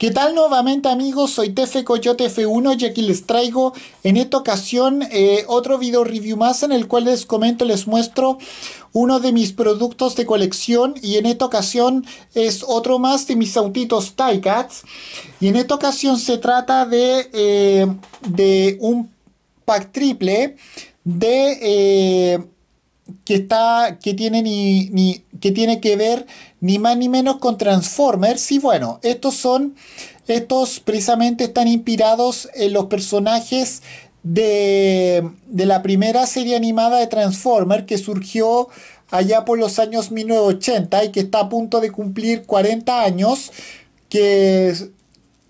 ¿Qué tal nuevamente amigos? Soy TF Coyote F1 y aquí les traigo en esta ocasión eh, otro video review más en el cual les comento, les muestro uno de mis productos de colección y en esta ocasión es otro más de mis autitos Cats y en esta ocasión se trata de, eh, de un pack triple de... Eh, que está que tiene ni, que tiene que ver ni más ni menos con Transformers y bueno estos son estos precisamente están inspirados en los personajes de, de la primera serie animada de Transformers que surgió allá por los años 1980 y que está a punto de cumplir 40 años que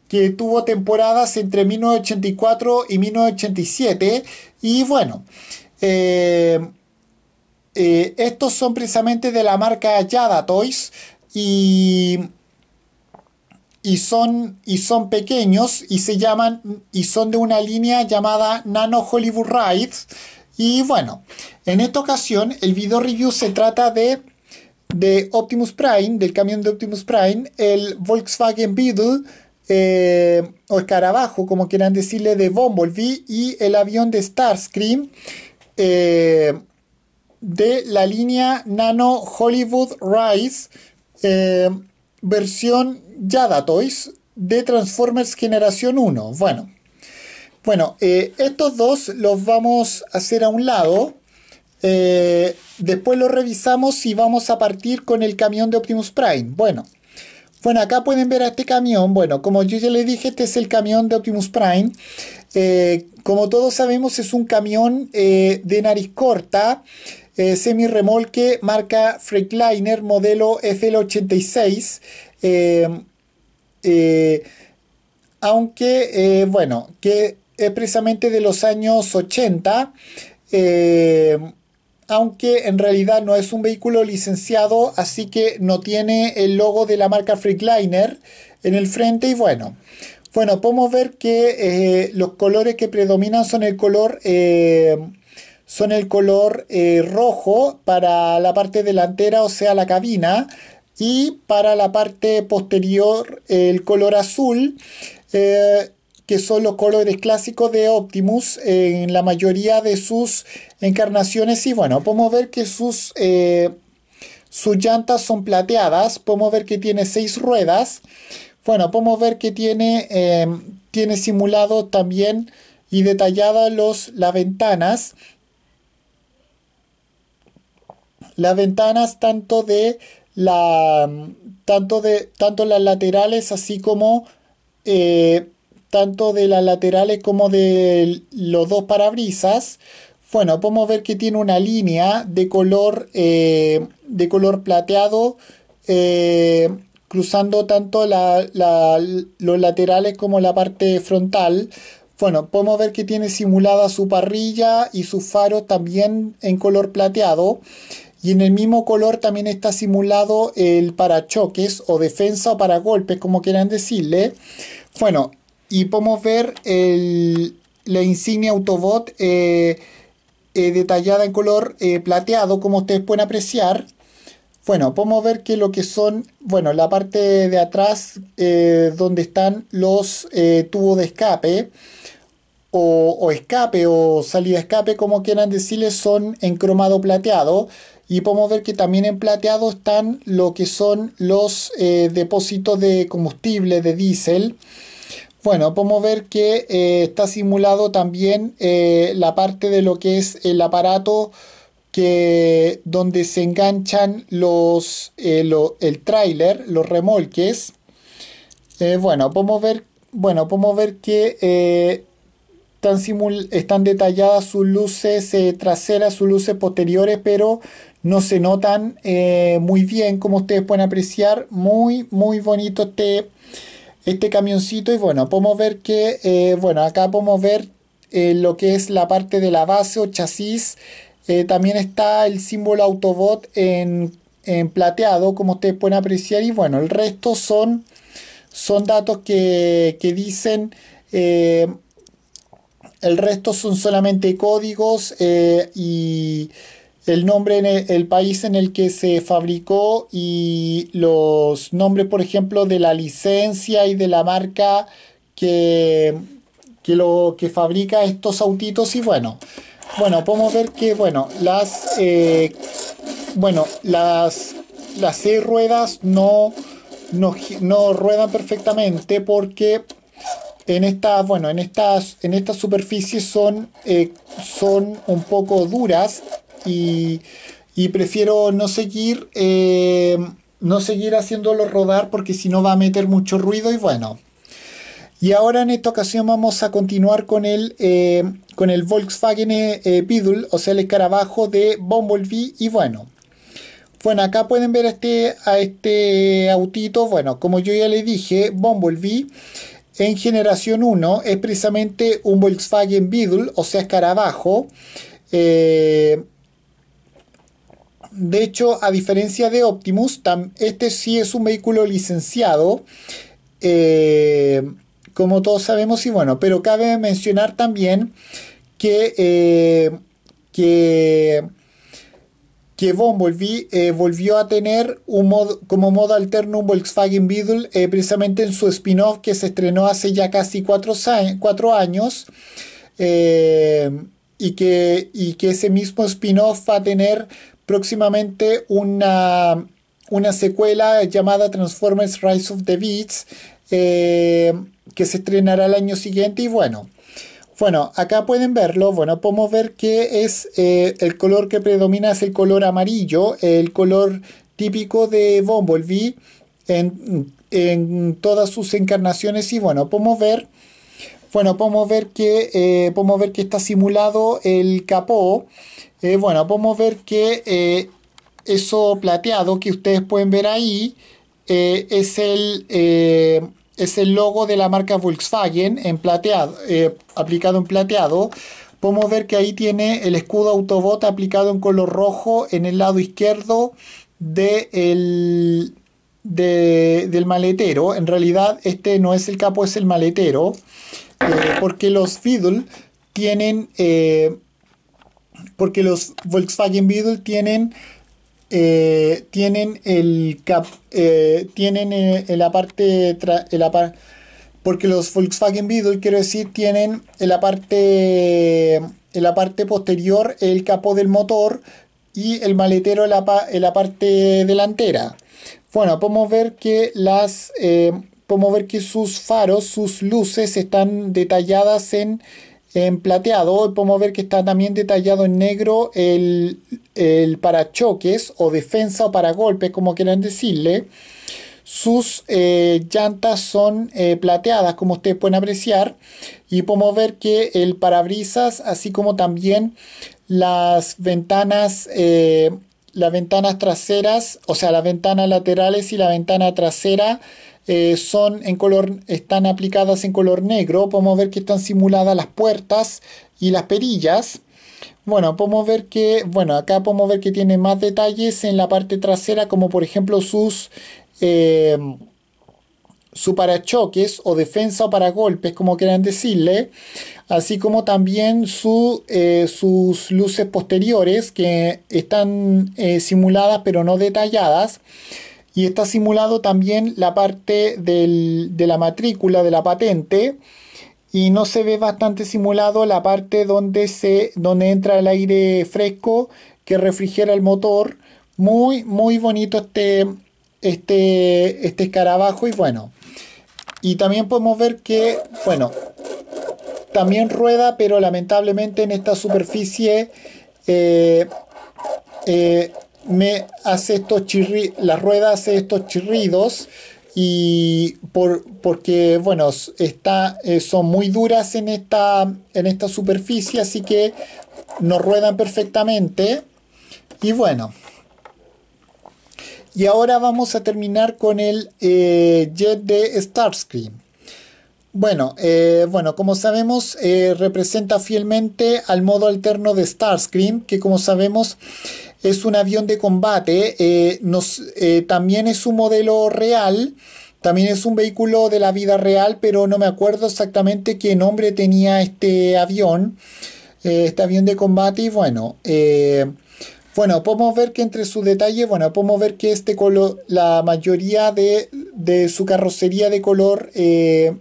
que tuvo temporadas entre 1984 y 1987 y bueno eh, eh, estos son precisamente de la marca Yada Toys y, y, son, y son pequeños y se llaman y son de una línea llamada Nano Hollywood Rides. Y bueno, en esta ocasión el video review se trata de, de Optimus Prime, del camión de Optimus Prime, el Volkswagen Beetle. Eh, o escarabajo, como quieran decirle, de Bumblebee y el avión de Starscream. Eh, de la línea Nano Hollywood Rise, eh, versión Yada Toys de Transformers Generación 1. Bueno, bueno eh, estos dos los vamos a hacer a un lado. Eh, después los revisamos y vamos a partir con el camión de Optimus Prime. Bueno, bueno, acá pueden ver a este camión. Bueno, como yo ya les dije, este es el camión de Optimus Prime. como todos sabemos, es un camión de nariz corta. Eh, semi-remolque marca Freightliner modelo FL86. Eh, eh, aunque, bueno, que es precisamente de los años 80 aunque en realidad no es un vehículo licenciado, así que no tiene el logo de la marca Freightliner en el frente y bueno. Bueno, podemos ver que los colores que predominan son el color son el color eh, rojo para la parte delantera, o sea, la cabina, y para la parte posterior el color azul, eh, que son los colores clásicos de Optimus en la mayoría de sus encarnaciones. Y bueno, podemos ver que sus, eh, sus llantas son plateadas, podemos ver que tiene seis ruedas. Bueno, podemos ver que tiene, tiene simulado también y detalladas las ventanas las ventanas tanto de la mm, tanto de tanto las laterales así como eh, tanto de las laterales como de los dos parabrisas. Bueno, podemos ver que tiene una línea de color eh, de color plateado eh, cruzando tanto los laterales como la parte frontal. Bueno, podemos ver que tiene simulada su parrilla y sus faros también en color plateado. Y en el mismo color también está simulado el parachoques o defensa o golpes como quieran decirle. Bueno, y podemos ver la insignia Autobot eh, eh, detallada en color eh, plateado, como ustedes pueden apreciar. Bueno, podemos ver que lo que son, bueno, la parte de atrás donde están los tubos de escape, o, escape o salida escape, como quieran decirle, son en cromado plateado. Y podemos ver que también en plateado están lo que son los eh, depósitos de combustible de diésel. Bueno, podemos ver que eh, está simulado también eh, la parte de lo que es el aparato que, donde se enganchan los, el tráiler, los remolques. bueno, podemos ver, bueno, podemos ver que están, están, detalladas sus luces traseras, sus luces posteriores, pero no se notan eh, muy bien, como ustedes pueden apreciar. Muy, muy bonito este, este camioncito. Y bueno, podemos ver que, eh, bueno, acá podemos ver eh, lo que es la parte de la base o chasis. también está el símbolo Autobot en, en, plateado, como ustedes pueden apreciar. Y bueno, el resto son, son datos que, que dicen... el resto son solamente códigos y el nombre en el, país en el que se fabricó y los nombres, por ejemplo, de la licencia y de la marca que, lo que fabrica estos autitos y bueno, bueno, podemos ver que bueno, las eh, bueno, las las seis ruedas no, no, no ruedan perfectamente porque en estas bueno en estas en estas superficies son eh, son un poco duras y, prefiero no seguir, eh, no seguir haciéndolo rodar porque si no va a meter mucho ruido y bueno. Y ahora en esta ocasión vamos a continuar con el, eh, con el Volkswagen eh, Beetle, o sea el escarabajo de Bumblebee y bueno. Bueno, acá pueden ver a este, a este autito, bueno, como yo ya le dije, Bumblebee en generación 1 es precisamente un Volkswagen Beetle, o sea escarabajo. De hecho, a diferencia de Optimus, este sí es un vehículo licenciado. Eh, como todos sabemos, y bueno, pero cabe mencionar también que, eh, que, que eh, volvió a tener un como modo alterno un Volkswagen Beetle eh, precisamente en su spin-off que se estrenó hace ya casi cuatro, cuatro años y que, y, que, ese mismo spin-off va a tener próximamente una, una secuela llamada Transformers Rise of the Beats, eh, que se estrenará el año siguiente. Y bueno, bueno, acá pueden verlo, bueno, podemos ver que es eh, el color que predomina es el color amarillo, el color típico de Bumblebee en, en todas sus encarnaciones. Y bueno, podemos ver bueno, podemos ver que, eh, podemos ver que está simulado el capó. Eh, bueno, podemos ver que eh, eso plateado que ustedes pueden ver ahí es, el, es el logo de la marca Volkswagen en plateado, aplicado en plateado. Podemos ver que ahí tiene el escudo Autobot aplicado en color rojo en el lado izquierdo del del maletero. En realidad, este no es el capo, es el maletero. Eh, porque los Beetle tienen. Eh, porque los Volkswagen Beetle tienen. Eh, tienen el cap, tienen en la parte la porque los Volkswagen Beetle quiero decir tienen en la parte en la parte posterior el capo del motor y el maletero la, en la parte delantera bueno, podemos ver que las eh, podemos ver que sus faros, sus luces están detalladas en, plateado. podemos ver que está también detallado en negro el, parachoques o defensa o paragolpes, como quieran decirle. Sus eh, llantas son eh, plateadas, como ustedes pueden apreciar. Y podemos ver que el parabrisas, así como también las ventanas las ventanas traseras, o sea, las ventanas laterales y la ventana trasera eh, son en color, están aplicadas en color negro. Podemos ver que están simuladas las puertas y las perillas. Bueno, podemos ver que, bueno, acá podemos ver que tiene más detalles en la parte trasera, como por ejemplo sus... Eh, su parachoques o defensa o golpes como quieran decirle, así como también su, eh, sus luces posteriores que están eh, simuladas pero no detalladas. Y está simulado también la parte de la matrícula, de la patente. Y no se ve bastante simulado la parte donde, se, donde entra el aire fresco que refrigera el motor. Muy, muy bonito este, este, este escarabajo y bueno. Y también podemos ver que, bueno, también rueda, pero lamentablemente en esta superficie eh, eh, me hace estos chirri la rueda hace estos chirridos y por, porque bueno está, eh, son muy duras en esta, en esta superficie así que no ruedan perfectamente y bueno y ahora vamos a terminar con el eh, jet de Starscream. Bueno, eh, bueno, como sabemos, eh, representa fielmente al modo alterno de Starscream, que como sabemos es un avión de combate, nos, también es un modelo real, también es un vehículo de la vida real, pero no me acuerdo exactamente qué nombre tenía este avión, este avión de combate, y bueno, bueno, podemos ver que entre sus detalles, bueno, podemos ver que este color, la mayoría de, su carrocería de color eh,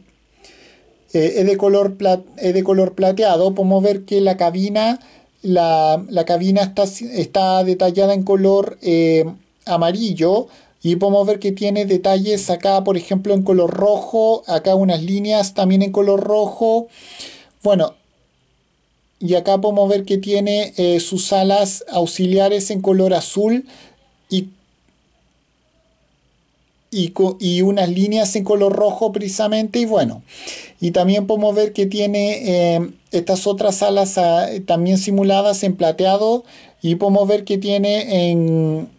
eh, es, de color de color plateado. Podemos ver que la cabina, la, cabina está, está detallada en color eh, amarillo. Y podemos ver que tiene detalles acá, por ejemplo, en color rojo, acá unas líneas también en color rojo. Bueno, y acá podemos ver que tiene eh, sus alas auxiliares en color azul y, unas líneas en color rojo precisamente y bueno y también podemos ver que tiene em, estas otras alas ah, también simuladas en plateado y podemos ver que tiene en,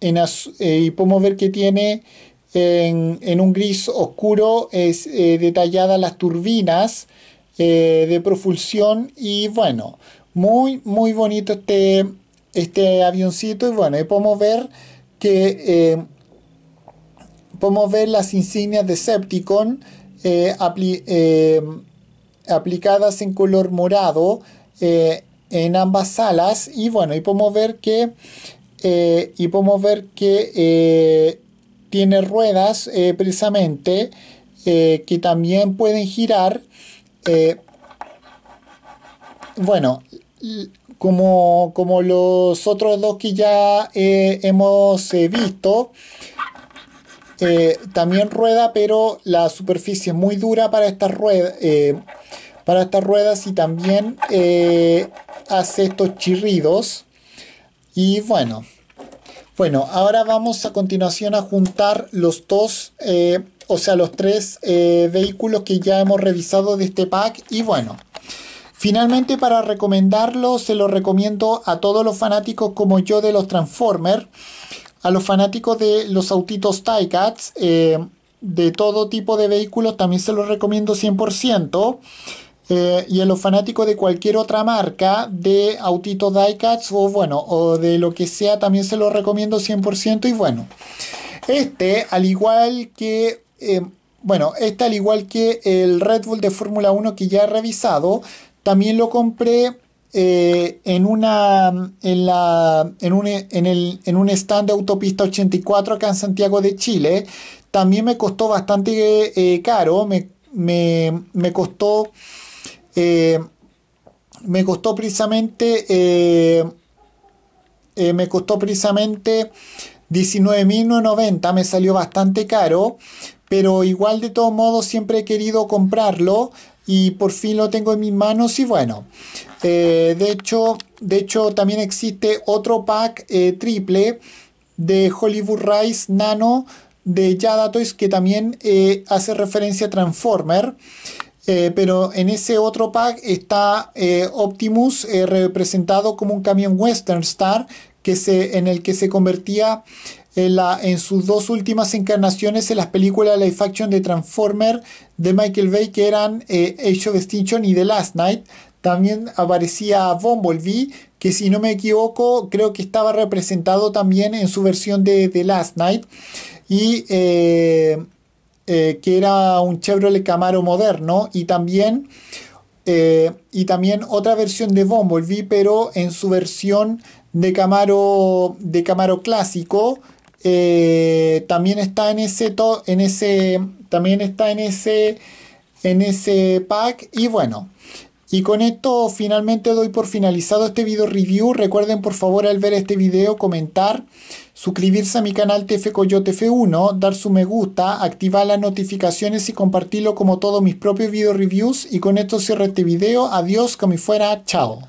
eh, y podemos ver que tiene en, en un gris oscuro es, eh, detalladas las turbinas eh, de propulsión y bueno, muy muy bonito este, este avioncito y bueno, y podemos ver que eh, podemos ver las insignias de Septicon eh, aplicadas en color morado en ambas alas y bueno, y podemos ver que y podemos ver que tiene ruedas precisamente que también pueden girar eh, bueno, como, como, los otros dos que ya eh, hemos eh, visto, también rueda, pero la superficie es muy dura para estas ruedas. para estas ruedas y también hace estos chirridos y bueno bueno ahora vamos a continuación a juntar los dos o sea, los tres eh, vehículos que ya hemos revisado de este pack. Y bueno, finalmente para recomendarlo, se lo recomiendo a todos los fanáticos como yo de los Transformers, a los fanáticos de los autitos Ticats, eh, de todo tipo de vehículos, también se los recomiendo 100%. Eh, y a los fanáticos de cualquier otra marca de autitos diecats o bueno, o de lo que sea, también se los recomiendo 100% y bueno. Este, al igual que eh, bueno, este al igual que el Red Bull de Fórmula 1 que ya he revisado, también lo compré eh, en, una, en, la, en, un, stand de autopista 84 acá en Santiago de Chile. También me costó bastante eh, caro, me, me, me costó... me costó precisamente... me costó precisamente 19.990, me salió bastante caro, pero igual de todo modo siempre he querido comprarlo y por fin lo tengo en mis manos y bueno eh, de hecho de hecho también existe otro pack eh, triple de Hollywood Rise Nano de Yada Toys que también eh, hace referencia a Transformer pero en ese otro pack está Optimus representado como un camión Western Star que se, en el que se convertía en, sus dos últimas encarnaciones en las películas Life action de Transformer de Michael Bay que eran eh, Age of Extinction y The Last Night. También aparecía Bumblebee, que si no me equivoco creo que estaba representado también en su versión de The Last Night. Y eh, eh, que era un Chevrolet Camaro moderno. Y también, y también otra versión de Bumblebee, pero en su versión de Camaro, de Camaro clásico, eh, también está en ese en ese también está en ese en ese pack y bueno y con esto finalmente doy por finalizado este video review. Recuerden por favor al ver este video comentar, suscribirse a mi canal TF Coyote F1, dar su me gusta, activar las notificaciones y compartirlo como todos mis propios video reviews. Y con esto cierro este video. Adiós, como fuera. Chao.